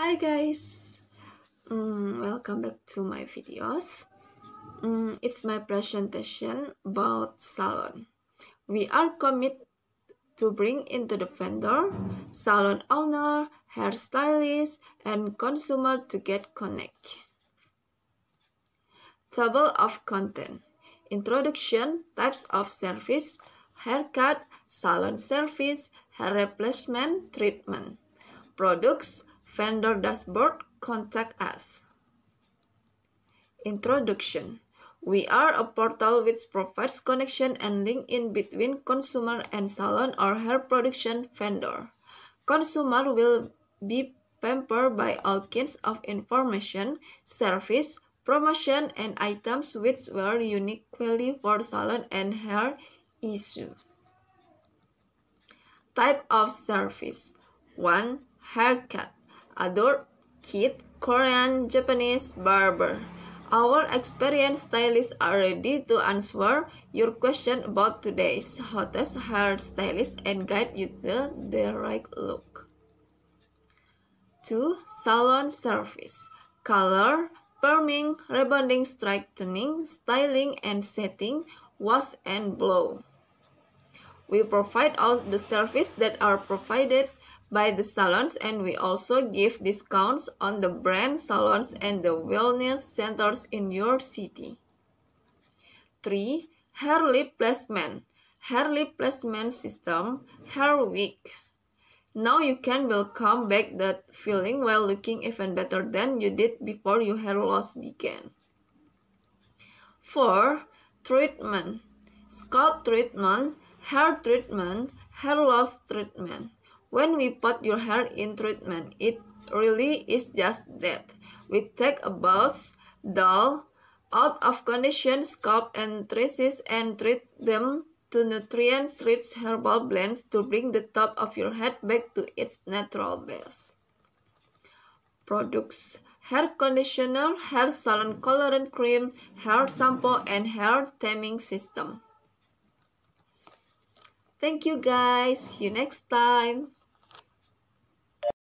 hi guys mm, welcome back to my videos mm, it's my presentation about salon we are committed to bring into the vendor salon owner hairstylist and consumer to get connect table of content introduction types of service haircut salon service hair replacement treatment products vendor dashboard, contact us. Introduction We are a portal which provides connection and link in between consumer and salon or hair production vendor. Consumer will be pampered by all kinds of information, service, promotion, and items which were uniquely for salon and hair issue. Type of service 1. Haircut adult, kid, Korean, Japanese, barber. Our experienced stylists are ready to answer your question about today's hottest hairstylist and guide you to the right look. 2. Salon service. Color, perming, rebonding, straightening, styling, and setting, wash and blow. We provide all the services that are provided by the salons and we also give discounts on the brand salons and the wellness centers in your city. 3. Hair lip placement Hair lip placement system, hair wig. Now you can welcome back that feeling while looking even better than you did before your hair loss began. 4. Treatment Scalp treatment, hair treatment, hair loss treatment. When we put your hair in treatment, it really is just that. We take a bath, dull, out of condition scalp and trices and treat them to nutrient-rich herbal blends to bring the top of your head back to its natural base. Products Hair conditioner, hair salon colorant cream, hair shampoo, and hair taming system. Thank you guys. See you next time.